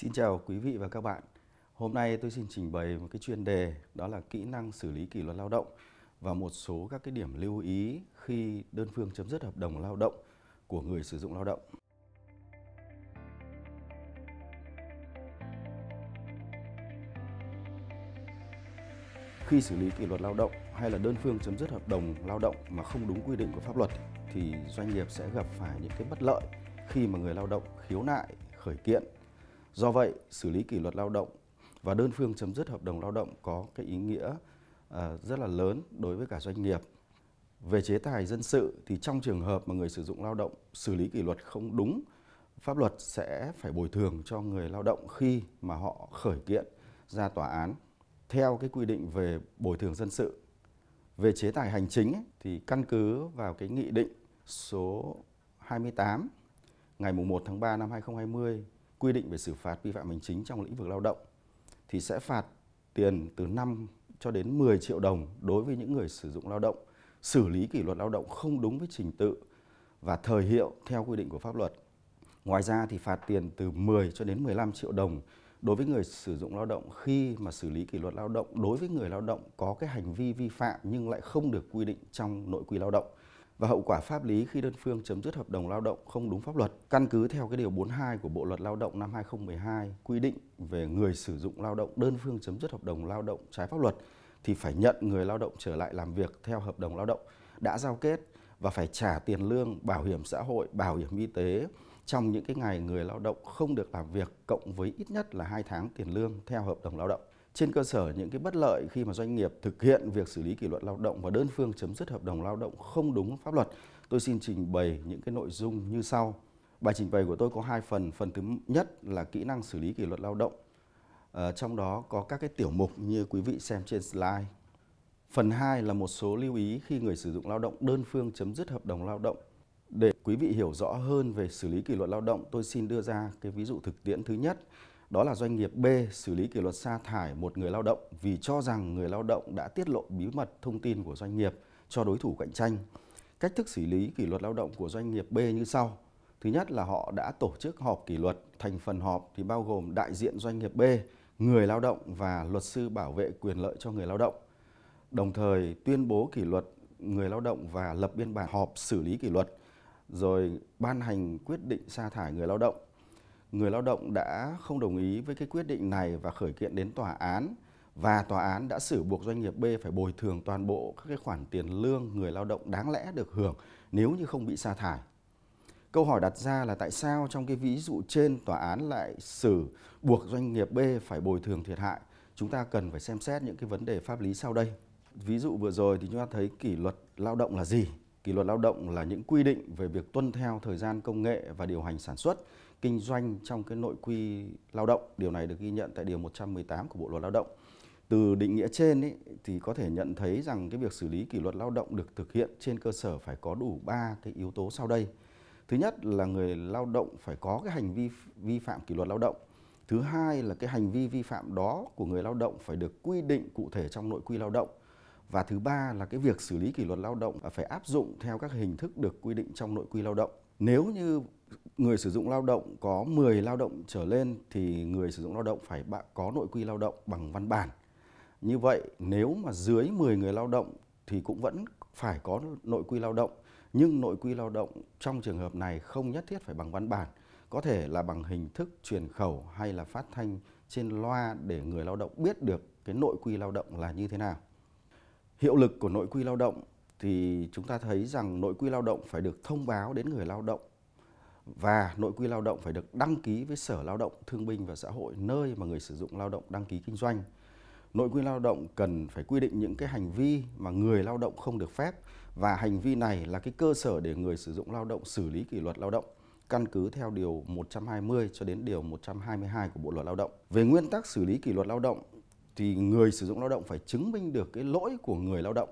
Xin chào quý vị và các bạn. Hôm nay tôi xin trình bày một cái chuyên đề đó là kỹ năng xử lý kỷ luật lao động và một số các cái điểm lưu ý khi đơn phương chấm dứt hợp đồng lao động của người sử dụng lao động. Khi xử lý kỷ luật lao động hay là đơn phương chấm dứt hợp đồng lao động mà không đúng quy định của pháp luật thì doanh nghiệp sẽ gặp phải những cái bất lợi khi mà người lao động khiếu nại, khởi kiện Do vậy, xử lý kỷ luật lao động và đơn phương chấm dứt hợp đồng lao động có cái ý nghĩa à, rất là lớn đối với cả doanh nghiệp. Về chế tài dân sự thì trong trường hợp mà người sử dụng lao động xử lý kỷ luật không đúng, pháp luật sẽ phải bồi thường cho người lao động khi mà họ khởi kiện ra tòa án theo cái quy định về bồi thường dân sự. Về chế tài hành chính thì căn cứ vào cái nghị định số 28 ngày 1 tháng 3 năm 2020 quy định về xử phạt vi phạm hành chính trong lĩnh vực lao động thì sẽ phạt tiền từ 5 cho đến 10 triệu đồng đối với những người sử dụng lao động xử lý kỷ luật lao động không đúng với trình tự và thời hiệu theo quy định của pháp luật. Ngoài ra thì phạt tiền từ 10 cho đến 15 triệu đồng đối với người sử dụng lao động khi mà xử lý kỷ luật lao động đối với người lao động có cái hành vi vi phạm nhưng lại không được quy định trong nội quy lao động và hậu quả pháp lý khi đơn phương chấm dứt hợp đồng lao động không đúng pháp luật. Căn cứ theo cái điều 42 của Bộ luật Lao động năm 2012 quy định về người sử dụng lao động đơn phương chấm dứt hợp đồng lao động trái pháp luật thì phải nhận người lao động trở lại làm việc theo hợp đồng lao động đã giao kết và phải trả tiền lương, bảo hiểm xã hội, bảo hiểm y tế trong những cái ngày người lao động không được làm việc cộng với ít nhất là 2 tháng tiền lương theo hợp đồng lao động trên cơ sở những cái bất lợi khi mà doanh nghiệp thực hiện việc xử lý kỷ luật lao động và đơn phương chấm dứt hợp đồng lao động không đúng pháp luật, tôi xin trình bày những cái nội dung như sau. Bài trình bày của tôi có hai phần, phần thứ nhất là kỹ năng xử lý kỷ luật lao động. À, trong đó có các cái tiểu mục như quý vị xem trên slide. Phần 2 là một số lưu ý khi người sử dụng lao động đơn phương chấm dứt hợp đồng lao động. Để quý vị hiểu rõ hơn về xử lý kỷ luật lao động, tôi xin đưa ra cái ví dụ thực tiễn thứ nhất đó là doanh nghiệp B xử lý kỷ luật sa thải một người lao động vì cho rằng người lao động đã tiết lộ bí mật thông tin của doanh nghiệp cho đối thủ cạnh tranh. Cách thức xử lý kỷ luật lao động của doanh nghiệp B như sau. Thứ nhất là họ đã tổ chức họp kỷ luật, thành phần họp thì bao gồm đại diện doanh nghiệp B, người lao động và luật sư bảo vệ quyền lợi cho người lao động. Đồng thời tuyên bố kỷ luật người lao động và lập biên bản họp xử lý kỷ luật, rồi ban hành quyết định sa thải người lao động người lao động đã không đồng ý với cái quyết định này và khởi kiện đến tòa án và tòa án đã xử buộc doanh nghiệp B phải bồi thường toàn bộ các cái khoản tiền lương người lao động đáng lẽ được hưởng nếu như không bị sa thải. Câu hỏi đặt ra là tại sao trong cái ví dụ trên tòa án lại xử buộc doanh nghiệp B phải bồi thường thiệt hại? Chúng ta cần phải xem xét những cái vấn đề pháp lý sau đây. Ví dụ vừa rồi thì chúng ta thấy kỷ luật lao động là gì? Kỷ luật lao động là những quy định về việc tuân theo thời gian công nghệ và điều hành sản xuất kinh doanh trong cái nội quy lao động. Điều này được ghi nhận tại điều 118 của Bộ luật Lao động. Từ định nghĩa trên ý, thì có thể nhận thấy rằng cái việc xử lý kỷ luật lao động được thực hiện trên cơ sở phải có đủ 3 cái yếu tố sau đây. Thứ nhất là người lao động phải có cái hành vi vi phạm kỷ luật lao động. Thứ hai là cái hành vi vi phạm đó của người lao động phải được quy định cụ thể trong nội quy lao động. Và thứ ba là cái việc xử lý kỷ luật lao động phải áp dụng theo các hình thức được quy định trong nội quy lao động. Nếu như người sử dụng lao động có 10 lao động trở lên thì người sử dụng lao động phải có nội quy lao động bằng văn bản. Như vậy nếu mà dưới 10 người lao động thì cũng vẫn phải có nội quy lao động, nhưng nội quy lao động trong trường hợp này không nhất thiết phải bằng văn bản, có thể là bằng hình thức truyền khẩu hay là phát thanh trên loa để người lao động biết được cái nội quy lao động là như thế nào. Hiệu lực của nội quy lao động thì chúng ta thấy rằng nội quy lao động phải được thông báo đến người lao động và nội quy lao động phải được đăng ký với Sở Lao động Thương binh và Xã hội nơi mà người sử dụng lao động đăng ký kinh doanh. Nội quy lao động cần phải quy định những cái hành vi mà người lao động không được phép và hành vi này là cái cơ sở để người sử dụng lao động xử lý kỷ luật lao động căn cứ theo điều 120 cho đến điều 122 của Bộ luật Lao động. Về nguyên tắc xử lý kỷ luật lao động thì người sử dụng lao động phải chứng minh được cái lỗi của người lao động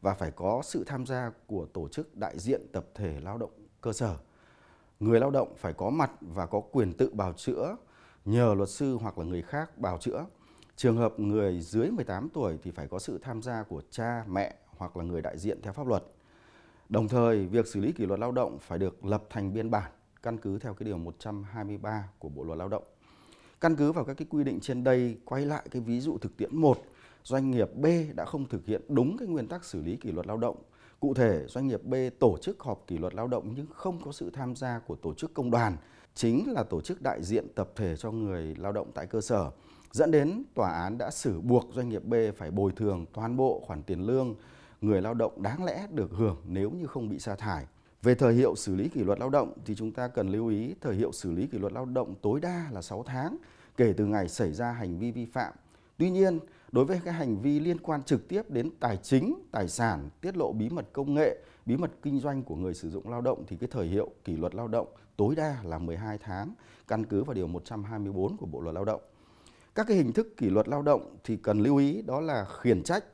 và phải có sự tham gia của tổ chức đại diện tập thể lao động cơ sở người lao động phải có mặt và có quyền tự bào chữa nhờ luật sư hoặc là người khác bào chữa. Trường hợp người dưới 18 tuổi thì phải có sự tham gia của cha, mẹ hoặc là người đại diện theo pháp luật. Đồng thời, việc xử lý kỷ luật lao động phải được lập thành biên bản căn cứ theo cái điều 123 của Bộ luật Lao động. Căn cứ vào các cái quy định trên đây, quay lại cái ví dụ thực tiễn một doanh nghiệp B đã không thực hiện đúng cái nguyên tắc xử lý kỷ luật lao động Cụ thể, doanh nghiệp B tổ chức họp kỷ luật lao động nhưng không có sự tham gia của tổ chức công đoàn, chính là tổ chức đại diện tập thể cho người lao động tại cơ sở, dẫn đến tòa án đã xử buộc doanh nghiệp B phải bồi thường toàn bộ khoản tiền lương người lao động đáng lẽ được hưởng nếu như không bị sa thải. Về thời hiệu xử lý kỷ luật lao động thì chúng ta cần lưu ý thời hiệu xử lý kỷ luật lao động tối đa là 6 tháng kể từ ngày xảy ra hành vi vi phạm Tuy nhiên, đối với các hành vi liên quan trực tiếp đến tài chính, tài sản, tiết lộ bí mật công nghệ, bí mật kinh doanh của người sử dụng lao động thì cái thời hiệu kỷ luật lao động tối đa là 12 tháng, căn cứ vào điều 124 của Bộ luật Lao động. Các cái hình thức kỷ luật lao động thì cần lưu ý đó là khiển trách,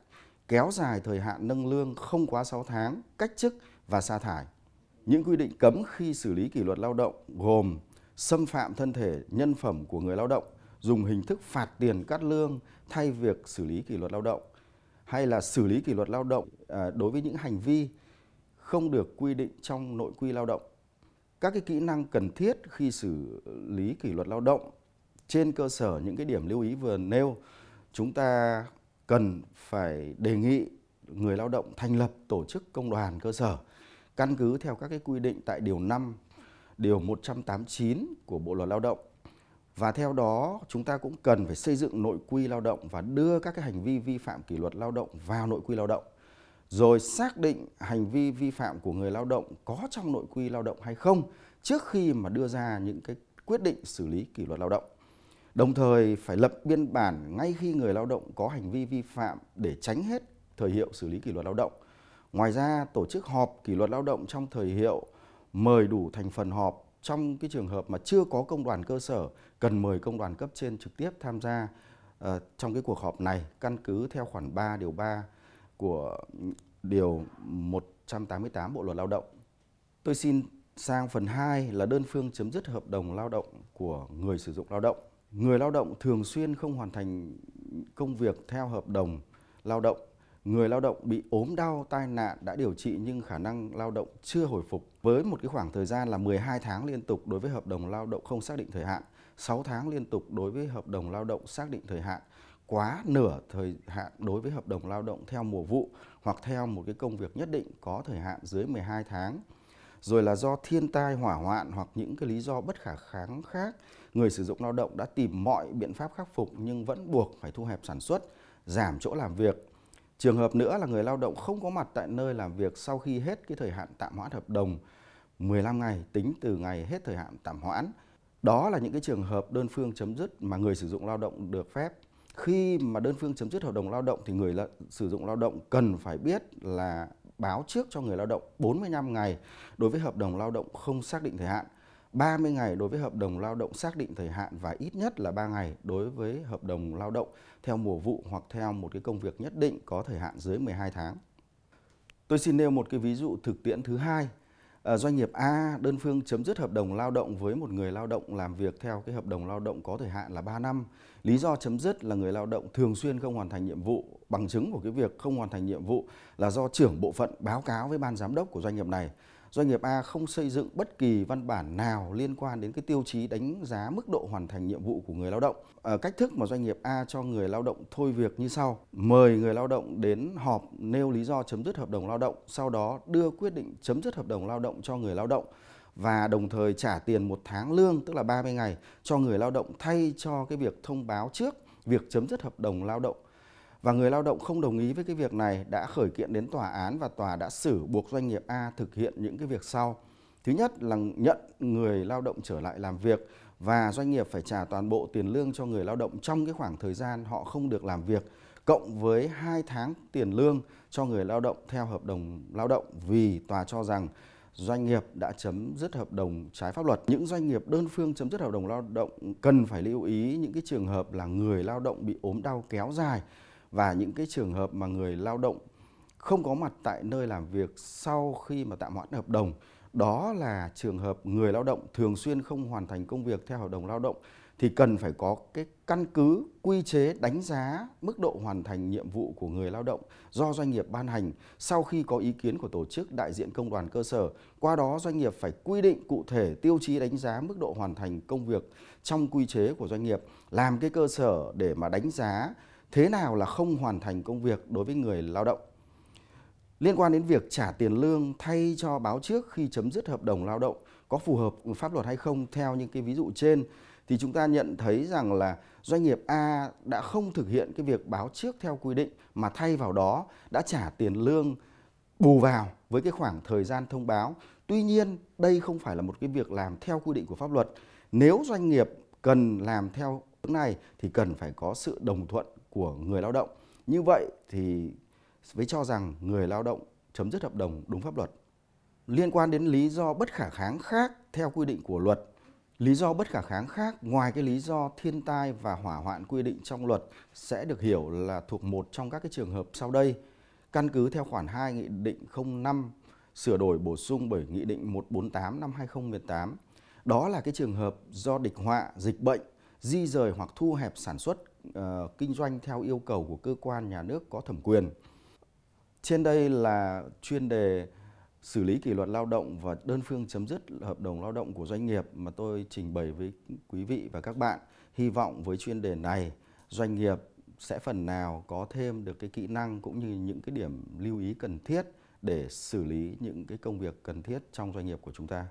kéo dài thời hạn nâng lương không quá 6 tháng, cách chức và sa thải. Những quy định cấm khi xử lý kỷ luật lao động gồm xâm phạm thân thể nhân phẩm của người lao động, dùng hình thức phạt tiền cắt lương thay việc xử lý kỷ luật lao động hay là xử lý kỷ luật lao động à, đối với những hành vi không được quy định trong nội quy lao động. Các cái kỹ năng cần thiết khi xử lý kỷ luật lao động trên cơ sở những cái điểm lưu ý vừa nêu, chúng ta cần phải đề nghị người lao động thành lập tổ chức công đoàn cơ sở căn cứ theo các cái quy định tại điều 5, điều 189 của Bộ luật Lao động và theo đó chúng ta cũng cần phải xây dựng nội quy lao động và đưa các cái hành vi vi phạm kỷ luật lao động vào nội quy lao động rồi xác định hành vi vi phạm của người lao động có trong nội quy lao động hay không trước khi mà đưa ra những cái quyết định xử lý kỷ luật lao động đồng thời phải lập biên bản ngay khi người lao động có hành vi vi phạm để tránh hết thời hiệu xử lý kỷ luật lao động ngoài ra tổ chức họp kỷ luật lao động trong thời hiệu mời đủ thành phần họp trong cái trường hợp mà chưa có công đoàn cơ sở cần mời công đoàn cấp trên trực tiếp tham gia uh, trong cái cuộc họp này căn cứ theo khoản 3 điều 3 của ừ, điều 188 Bộ luật Lao động. Tôi xin sang phần 2 là đơn phương chấm dứt hợp đồng lao động của người sử dụng lao động. Người lao động thường xuyên không hoàn thành công việc theo hợp đồng lao động người lao động bị ốm đau, tai nạn đã điều trị nhưng khả năng lao động chưa hồi phục với một cái khoảng thời gian là 12 tháng liên tục đối với hợp đồng lao động không xác định thời hạn, 6 tháng liên tục đối với hợp đồng lao động xác định thời hạn, quá nửa thời hạn đối với hợp đồng lao động theo mùa vụ hoặc theo một cái công việc nhất định có thời hạn dưới 12 tháng. Rồi là do thiên tai, hỏa hoạn hoặc những cái lý do bất khả kháng khác, người sử dụng lao động đã tìm mọi biện pháp khắc phục nhưng vẫn buộc phải thu hẹp sản xuất, giảm chỗ làm việc, Trường hợp nữa là người lao động không có mặt tại nơi làm việc sau khi hết cái thời hạn tạm hoãn hợp đồng 15 ngày tính từ ngày hết thời hạn tạm hoãn. Đó là những cái trường hợp đơn phương chấm dứt mà người sử dụng lao động được phép. Khi mà đơn phương chấm dứt hợp đồng lao động thì người la sử dụng lao động cần phải biết là báo trước cho người lao động 45 ngày đối với hợp đồng lao động không xác định thời hạn. 30 ngày đối với hợp đồng lao động xác định thời hạn và ít nhất là 3 ngày đối với hợp đồng lao động theo mùa vụ hoặc theo một cái công việc nhất định có thời hạn dưới 12 tháng. Tôi xin nêu một cái ví dụ thực tiễn thứ hai. À, doanh nghiệp A đơn phương chấm dứt hợp đồng lao động với một người lao động làm việc theo cái hợp đồng lao động có thời hạn là 3 năm. Lý do chấm dứt là người lao động thường xuyên không hoàn thành nhiệm vụ. Bằng chứng của cái việc không hoàn thành nhiệm vụ là do trưởng bộ phận báo cáo với ban giám đốc của doanh nghiệp này doanh nghiệp A không xây dựng bất kỳ văn bản nào liên quan đến cái tiêu chí đánh giá mức độ hoàn thành nhiệm vụ của người lao động. À, cách thức mà doanh nghiệp A cho người lao động thôi việc như sau: mời người lao động đến họp nêu lý do chấm dứt hợp đồng lao động, sau đó đưa quyết định chấm dứt hợp đồng lao động cho người lao động và đồng thời trả tiền một tháng lương tức là 30 ngày cho người lao động thay cho cái việc thông báo trước việc chấm dứt hợp đồng lao động và người lao động không đồng ý với cái việc này đã khởi kiện đến tòa án và tòa đã xử buộc doanh nghiệp A thực hiện những cái việc sau. Thứ nhất là nhận người lao động trở lại làm việc và doanh nghiệp phải trả toàn bộ tiền lương cho người lao động trong cái khoảng thời gian họ không được làm việc cộng với 2 tháng tiền lương cho người lao động theo hợp đồng lao động vì tòa cho rằng doanh nghiệp đã chấm dứt hợp đồng trái pháp luật. Những doanh nghiệp đơn phương chấm dứt hợp đồng lao động cần phải lưu ý những cái trường hợp là người lao động bị ốm đau kéo dài và những cái trường hợp mà người lao động không có mặt tại nơi làm việc sau khi mà tạm hoãn hợp đồng đó là trường hợp người lao động thường xuyên không hoàn thành công việc theo hợp đồng lao động thì cần phải có cái căn cứ quy chế đánh giá mức độ hoàn thành nhiệm vụ của người lao động do doanh nghiệp ban hành sau khi có ý kiến của tổ chức đại diện công đoàn cơ sở. Qua đó doanh nghiệp phải quy định cụ thể tiêu chí đánh giá mức độ hoàn thành công việc trong quy chế của doanh nghiệp làm cái cơ sở để mà đánh giá thế nào là không hoàn thành công việc đối với người lao động. Liên quan đến việc trả tiền lương thay cho báo trước khi chấm dứt hợp đồng lao động có phù hợp pháp luật hay không theo những cái ví dụ trên thì chúng ta nhận thấy rằng là doanh nghiệp A đã không thực hiện cái việc báo trước theo quy định mà thay vào đó đã trả tiền lương bù vào với cái khoảng thời gian thông báo. Tuy nhiên, đây không phải là một cái việc làm theo quy định của pháp luật. Nếu doanh nghiệp cần làm theo hướng này thì cần phải có sự đồng thuận của người lao động. Như vậy thì với cho rằng người lao động chấm dứt hợp đồng đúng pháp luật. Liên quan đến lý do bất khả kháng khác theo quy định của luật, lý do bất khả kháng khác ngoài cái lý do thiên tai và hỏa hoạn quy định trong luật sẽ được hiểu là thuộc một trong các cái trường hợp sau đây. Căn cứ theo khoản 2 Nghị định 05 sửa đổi bổ sung bởi Nghị định 148 năm 2018. Đó là cái trường hợp do địch họa, dịch bệnh, di rời hoặc thu hẹp sản xuất Ờ, kinh doanh theo yêu cầu của cơ quan nhà nước có thẩm quyền. Trên đây là chuyên đề xử lý kỷ luật lao động và đơn phương chấm dứt hợp đồng lao động của doanh nghiệp mà tôi trình bày với quý vị và các bạn. Hy vọng với chuyên đề này, doanh nghiệp sẽ phần nào có thêm được cái kỹ năng cũng như những cái điểm lưu ý cần thiết để xử lý những cái công việc cần thiết trong doanh nghiệp của chúng ta.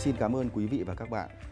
Xin cảm ơn quý vị và các bạn.